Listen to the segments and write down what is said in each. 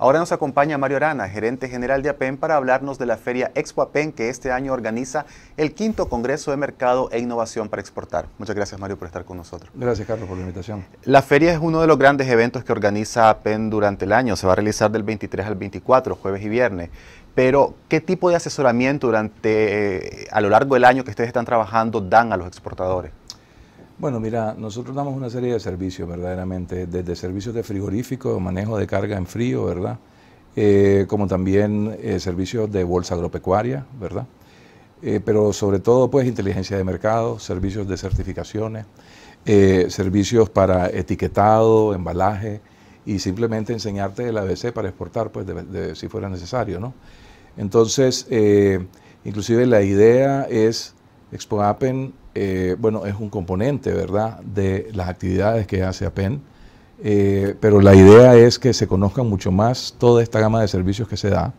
Ahora nos acompaña Mario Arana, gerente general de APEN, para hablarnos de la feria Expo APEN que este año organiza el quinto Congreso de Mercado e Innovación para Exportar. Muchas gracias Mario por estar con nosotros. Gracias Carlos por la invitación. La feria es uno de los grandes eventos que organiza APEN durante el año. Se va a realizar del 23 al 24, jueves y viernes. Pero, ¿qué tipo de asesoramiento durante, eh, a lo largo del año que ustedes están trabajando dan a los exportadores? Bueno, mira, nosotros damos una serie de servicios verdaderamente, desde servicios de frigorífico, manejo de carga en frío, ¿verdad? Eh, como también eh, servicios de bolsa agropecuaria, ¿verdad? Eh, pero sobre todo, pues, inteligencia de mercado, servicios de certificaciones, servicios para etiquetado, embalaje y simplemente enseñarte el ABC para exportar, pues, de, si fuera necesario, ¿no? Entonces, inclusive la idea es ExpoApen. Eh, bueno, es un componente, ¿verdad?, de las actividades que hace APEN. Eh, pero la idea es que se conozca mucho más toda esta gama de servicios que se da,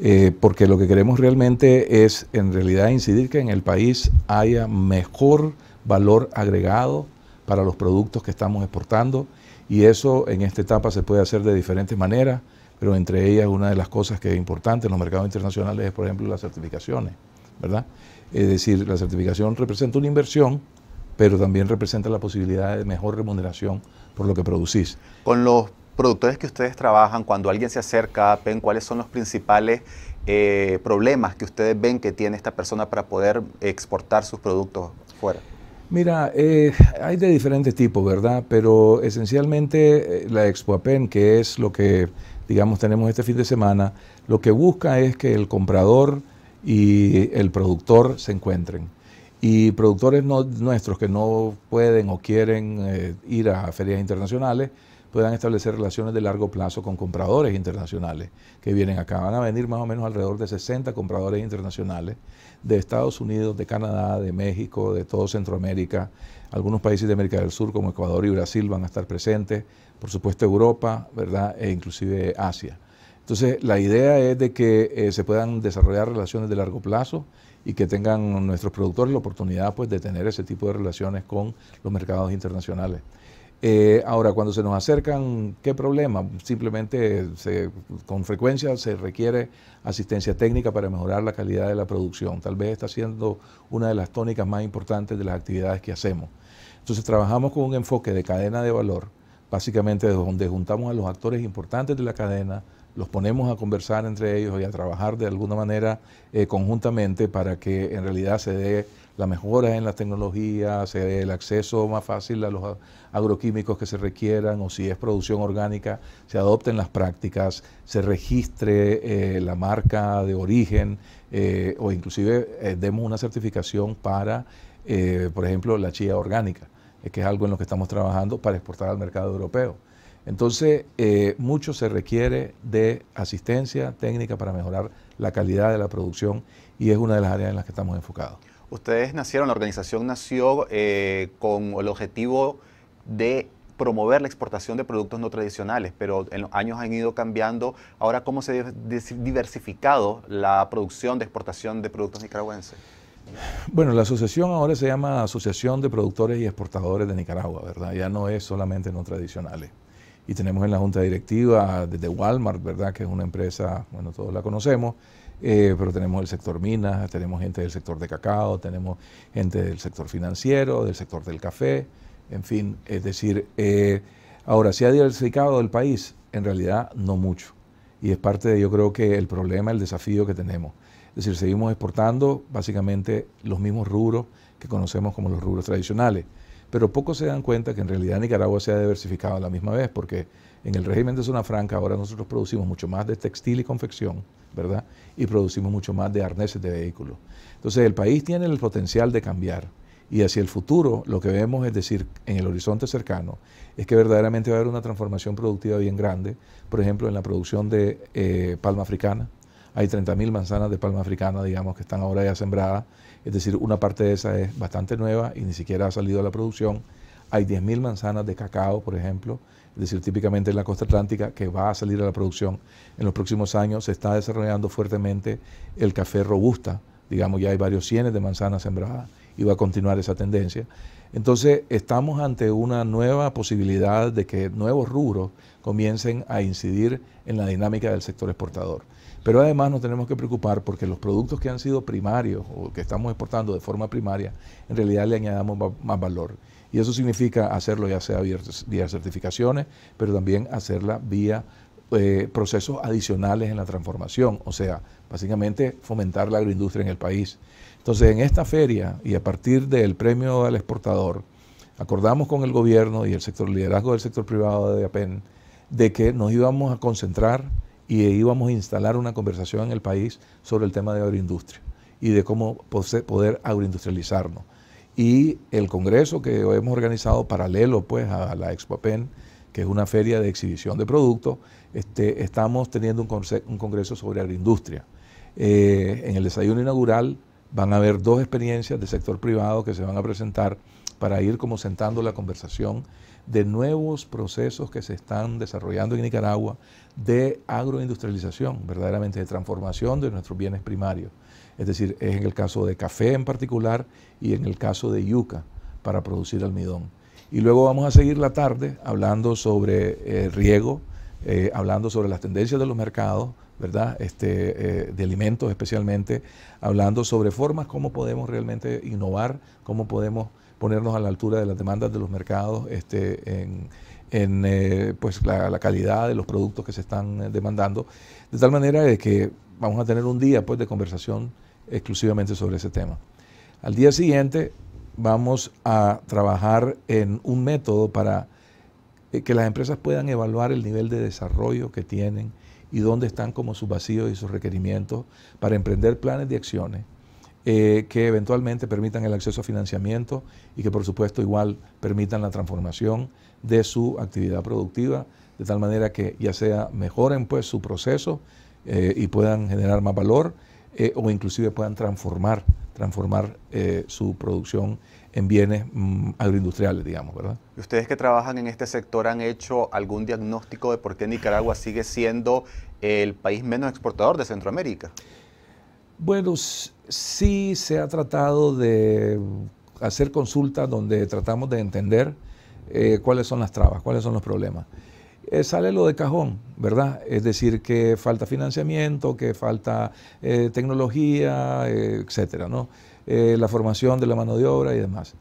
eh, porque lo que queremos realmente es, en realidad, incidir que en el país haya mejor valor agregado para los productos que estamos exportando y eso en esta etapa se puede hacer de diferentes maneras, pero entre ellas una de las cosas que es importante en los mercados internacionales es, por ejemplo, las certificaciones, ¿verdad? Es decir, la certificación representa una inversión, pero también representa la posibilidad de mejor remuneración por lo que producís. Con los productores que ustedes trabajan, cuando alguien se acerca, a PEN, cuáles son los principales eh, problemas que ustedes ven que tiene esta persona para poder exportar sus productos fuera. Mira, eh, hay de diferentes tipos, ¿verdad? Pero esencialmente eh, la ExpoAPEN, que es lo que, digamos, tenemos este fin de semana, lo que busca es que el comprador y el productor se encuentren. Y productores no, nuestros que no pueden o quieren eh, ir a ferias internacionales puedan establecer relaciones de largo plazo con compradores internacionales que vienen acá. Van a venir más o menos alrededor de 60 compradores internacionales de Estados Unidos, de Canadá, de México, de todo Centroamérica. Algunos países de América del Sur como Ecuador y Brasil van a estar presentes. Por supuesto Europa, ¿verdad? E inclusive Asia. Entonces, la idea es de que eh, se puedan desarrollar relaciones de largo plazo y que tengan nuestros productores la oportunidad pues, de tener ese tipo de relaciones con los mercados internacionales. Eh, ahora, cuando se nos acercan, ¿qué problema? Simplemente con frecuencia se requiere asistencia técnica para mejorar la calidad de la producción. Tal vez está siendo una de las tónicas más importantes de las actividades que hacemos. Entonces trabajamos con un enfoque de cadena de valor, básicamente donde juntamos a los actores importantes de la cadena, los ponemos a conversar entre ellos y a trabajar de alguna manera eh, conjuntamente para que en realidad se dé la mejora en las tecnologías, se dé el acceso más fácil a los agroquímicos que se requieran o si es producción orgánica, se adopten las prácticas, se registre eh, la marca de origen eh, o inclusive demos una certificación para, por ejemplo, la chía orgánica, que es algo en lo que estamos trabajando para exportar al mercado europeo. Entonces, eh, mucho se requiere de asistencia técnica para mejorar la calidad de la producción y es una de las áreas en las que estamos enfocados. Ustedes nacieron, la organización nació eh, con el objetivo de promover la exportación de productos no tradicionales, pero en los años han ido cambiando. Ahora, ¿cómo se ha diversificado la producción de exportación de productos nicaragüenses? Bueno, la asociación ahora se llama Asociación de Productores y Exportadores de Nicaragua, ¿verdad? Ya no es solamente no tradicionales y tenemos en la junta directiva desde Walmart, ¿verdad? Que es una empresa, bueno, todos la conocemos, eh, pero tenemos el sector minas, tenemos gente del sector de cacao, tenemos gente del sector financiero, del sector del café, en fin, es decir, eh, ahora, ¿se ha diversificado el país? En realidad, no mucho. Y es parte de, yo creo que el problema, el desafío que tenemos. Es decir, seguimos exportando básicamente los mismos rubros que conocemos como los rubros tradicionales pero pocos se dan cuenta que en realidad Nicaragua se ha diversificado a la misma vez, porque en el régimen de zona franca ahora nosotros producimos mucho más de textil y confección, ¿verdad? Y producimos mucho más de arneses de vehículos. Entonces el país tiene el potencial de cambiar y hacia el futuro lo que vemos, es decir, en el horizonte cercano, es que verdaderamente va a haber una transformación productiva bien grande, por ejemplo, en la producción de eh, palma africana, hay 30.000 manzanas de palma africana, digamos, que están ahora ya sembradas. Es decir, una parte de esa es bastante nueva y ni siquiera ha salido a la producción. Hay 10.000 manzanas de cacao, por ejemplo, es decir, típicamente en la costa atlántica, que va a salir a la producción. En los próximos años se está desarrollando fuertemente el café robusta, digamos, ya hay varios cienes de manzanas sembradas y va a continuar esa tendencia. Entonces, estamos ante una nueva posibilidad de que nuevos rubros comiencen a incidir en la dinámica del sector exportador. Pero además nos tenemos que preocupar porque los productos que han sido primarios o que estamos exportando de forma primaria, en realidad le añadamos más valor. Y eso significa hacerlo ya sea vía certificaciones, pero también hacerla vía eh, procesos adicionales en la transformación, o sea, básicamente fomentar la agroindustria en el país. Entonces, en esta feria y a partir del premio al exportador, acordamos con el gobierno y el sector liderazgo del sector privado de APEN de que nos íbamos a concentrar y íbamos a instalar una conversación en el país sobre el tema de agroindustria y de cómo poder agroindustrializarnos. Y el congreso que hemos organizado paralelo pues a la Expo APEN, que es una feria de exhibición de productos, este, estamos teniendo un, congreso sobre agroindustria. Eh, en el desayuno inaugural van a haber dos experiencias de sector privado que se van a presentar para ir como sentando la conversación de nuevos procesos que se están desarrollando en Nicaragua de agroindustrialización, verdaderamente de transformación de nuestros bienes primarios. Es decir, es en el caso de café en particular y en el caso de yuca para producir almidón. Y luego vamos a seguir la tarde hablando sobre eh, riego, eh, hablando sobre las tendencias de los mercados, ¿verdad? Este, eh, de alimentos especialmente, hablando sobre formas, cómo podemos realmente innovar, cómo podemos ponernos a la altura de las demandas de los mercados este, en, pues la, la, calidad de los productos que se están demandando, de tal manera de que vamos a tener un día pues, de conversación exclusivamente sobre ese tema. Al día siguiente vamos a trabajar en un método para eh, que las empresas puedan evaluar el nivel de desarrollo que tienen y dónde están como sus vacíos y sus requerimientos para emprender planes de acciones eh, que eventualmente permitan el acceso a financiamiento y que por supuesto igual permitan la transformación de su actividad productiva, de tal manera que ya sea mejoren pues su proceso eh, y puedan generar más valor eh, o inclusive puedan transformar, transformar eh, su producción en bienes mm, agroindustriales, digamos, ¿verdad? ustedes que trabajan en este sector han hecho algún diagnóstico de por qué Nicaragua sigue siendo el país menos exportador de Centroamérica? Bueno, sí se ha tratado de hacer consultas donde tratamos de entender eh, cuáles son las trabas, cuáles son los problemas. Eh, sale lo de cajón, ¿verdad? Es decir, que falta financiamiento, que falta eh, tecnología, eh, etcétera, ¿no? la formación de la mano de obra y demás.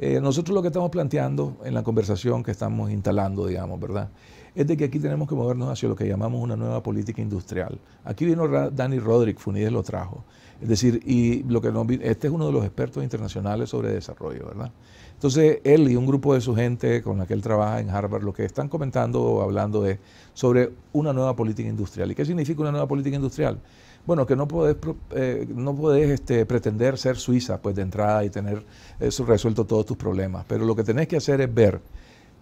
nosotros lo que estamos planteando en la conversación que estamos instalando, digamos, ¿verdad? Es de que aquí tenemos que movernos hacia lo que llamamos una nueva política industrial. Aquí vino Danny Roderick, Funides lo trajo. Es decir, y lo que este es uno de los expertos internacionales sobre desarrollo, ¿verdad? Entonces, él y un grupo de su gente con la que él trabaja en Harvard, lo que están comentando o hablando es sobre una nueva política industrial. ¿Y qué significa una nueva política industrial? Bueno, que no podés, eh, no puedes este, pretender ser Suiza pues, de entrada y tener eso eh, resuelto todos tus problemas, pero lo que tenés que hacer es ver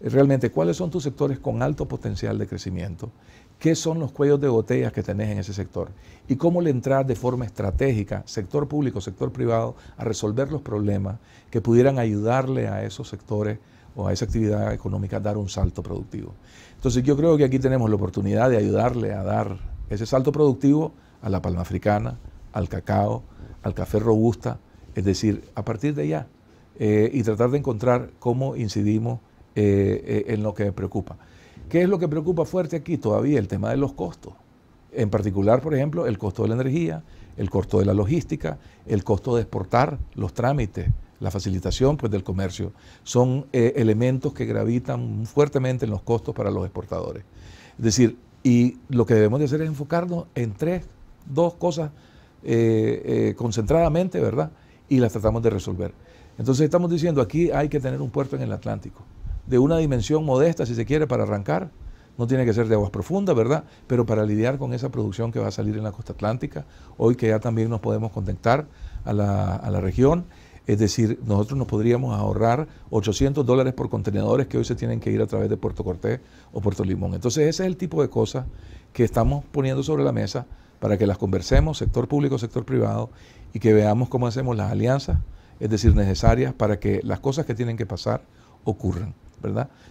realmente cuáles son tus sectores con alto potencial de crecimiento qué son los cuellos de botellas que tenés en ese sector y cómo le entras de forma estratégica, sector público, sector privado, a resolver los problemas que pudieran ayudarle a esos sectores o a esa actividad económica a dar un salto productivo. Entonces yo creo que aquí tenemos la oportunidad de ayudarle a dar ese salto productivo a la palma africana, al cacao, al café robusta, es decir, a partir de allá, eh, y tratar de encontrar cómo incidimos eh, eh, en lo que preocupa. ¿Qué es lo que preocupa fuerte aquí? Todavía el tema de los costos. En particular, por ejemplo, el costo de la energía, el costo de la logística, el costo de exportar los trámites, la facilitación pues, del comercio. Son eh, elementos que gravitan fuertemente en los costos para los exportadores. Es decir, y lo que debemos de hacer es enfocarnos en tres, dos cosas eh, eh, concentradamente, ¿verdad? Y las tratamos de resolver. Entonces estamos diciendo, aquí hay que tener un puerto en el Atlántico de una dimensión modesta, si se quiere, para arrancar. No tiene que ser de aguas profundas, ¿verdad? Pero para lidiar con esa producción que va a salir en la costa atlántica, hoy que ya también nos podemos conectar a la, a la región. Es decir, nosotros nos podríamos ahorrar 800 dólares por contenedores que hoy se tienen que ir a través de Puerto Cortés o Puerto Limón. Entonces ese es el tipo de cosas que estamos poniendo sobre la mesa para que las conversemos, sector público, sector privado, y que veamos cómo hacemos las alianzas, es decir, necesarias para que las cosas que tienen que pasar ocurran.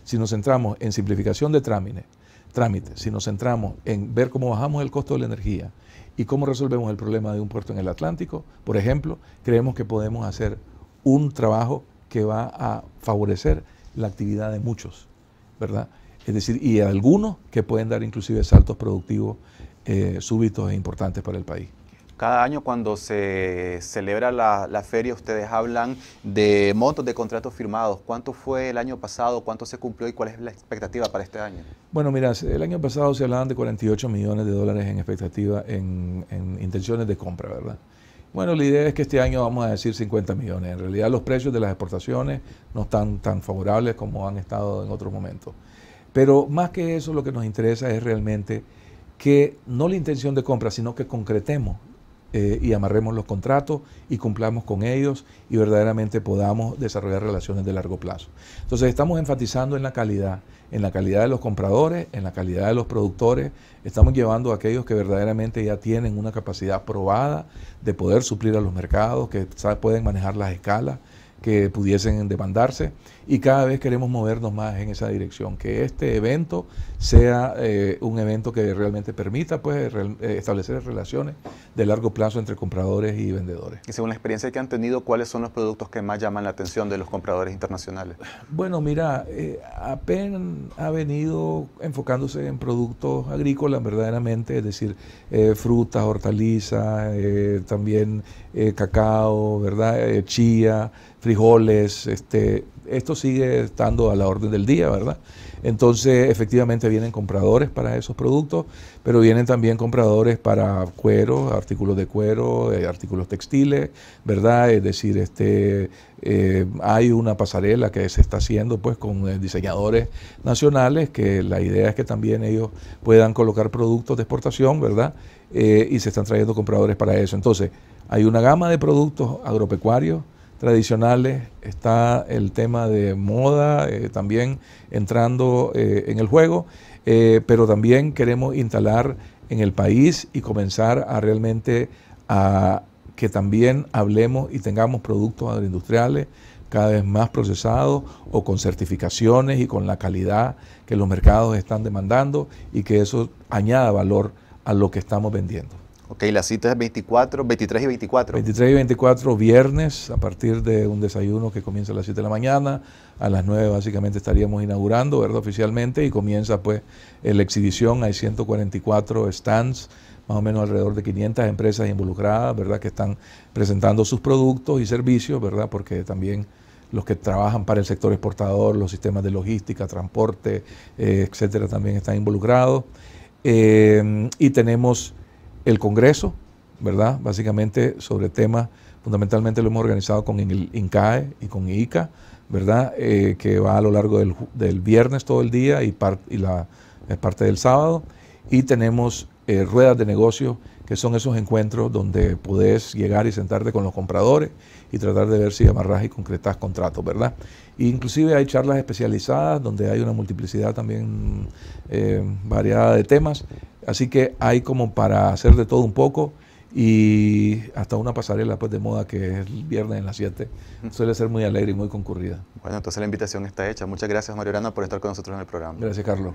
Si nos centramos en simplificación de trámites, trámites, si nos centramos en ver cómo bajamos el costo de la energía y cómo resolvemos el problema de un puerto en el Atlántico, por ejemplo, creemos que podemos hacer un trabajo que va a favorecer la actividad de muchos, ¿verdad? Es decir, y algunos que pueden dar inclusive saltos productivos eh, súbitos e importantes para el país. Cada año cuando se celebra la, feria ustedes hablan de montos de contratos firmados. ¿Cuánto fue el año pasado? ¿Cuánto se cumplió y cuál es la expectativa para este año? Bueno, mira, el año pasado se hablaban de 48 millones de dólares en expectativa, en, en intenciones de compra, ¿verdad? Bueno, la idea es que este año vamos a decir 50 millones. En realidad los precios de las exportaciones no están tan favorables como han estado en otros momentos. Pero más que eso, lo que nos interesa es realmente que no la intención de compra, sino que concretemos eh, y amarremos los contratos y cumplamos con ellos y verdaderamente podamos desarrollar relaciones de largo plazo. Entonces estamos enfatizando en la calidad, en la calidad de los compradores, en la calidad de los productores, estamos llevando a aquellos que verdaderamente ya tienen una capacidad probada de poder suplir a los mercados, que pueden manejar las escalas que pudiesen demandarse y cada vez queremos movernos más en esa dirección, que este evento sea eh, un evento que realmente permita pues, eh, establecer relaciones de largo plazo entre compradores y vendedores. Y según la experiencia que han tenido, ¿cuáles son los productos que más llaman la atención de los compradores internacionales? Bueno, mira, eh, APEN ha venido enfocándose en productos agrícolas verdaderamente, es decir, eh, frutas, hortalizas, también cacao, ¿verdad? chía, frijoles, este, esto sigue estando a la orden del día, ¿verdad? Entonces, efectivamente vienen compradores para esos productos, pero vienen también compradores para cuero, artículos de cuero, eh, artículos textiles, ¿verdad? Es decir, este, eh, hay una pasarela que se está haciendo pues con eh, diseñadores nacionales, que la idea es que también ellos puedan colocar productos de exportación, ¿verdad? y se están trayendo compradores para eso. Entonces, hay una gama de productos agropecuarios tradicionales, está el tema de moda eh, también entrando eh, en el juego, eh, pero también queremos instalar en el país y comenzar a realmente a que también hablemos y tengamos productos agroindustriales cada vez más procesados o con certificaciones y con la calidad que los mercados están demandando y que eso añada valor a lo que estamos vendiendo. Ok, la cita es 24, 23 y 24. 23 y 24, viernes, a partir de un desayuno que comienza a las 7 de la mañana. A las 9 básicamente estaríamos inaugurando, ¿verdad? Oficialmente, y comienza pues la exhibición. Hay 144 stands, más o menos alrededor de 500 empresas involucradas, ¿verdad? Que están presentando sus productos y servicios, ¿verdad? Porque también los que trabajan para el sector exportador, los sistemas de logística, transporte, eh, etcétera, también están involucrados. Eh, y tenemos el Congreso, ¿verdad? Básicamente sobre temas, fundamentalmente lo hemos organizado con el INCAE y con ICA, ¿verdad? Eh, que va a lo largo del, viernes todo el día y, la es parte del sábado. Y tenemos eh, ruedas de negocio, que son esos encuentros donde puedes llegar y sentarte con los compradores y tratar de ver si amarras y concretas contratos, ¿verdad? inclusive hay charlas especializadas donde hay una multiplicidad también eh, variada de temas Así que hay como para hacer de todo un poco y hasta una pasarela pues, de moda que es el viernes en las 7. Suele ser muy alegre y muy concurrida. Bueno, entonces la invitación está hecha. Muchas gracias, Mario Mariana, por estar con nosotros en el programa. Gracias, Carlos.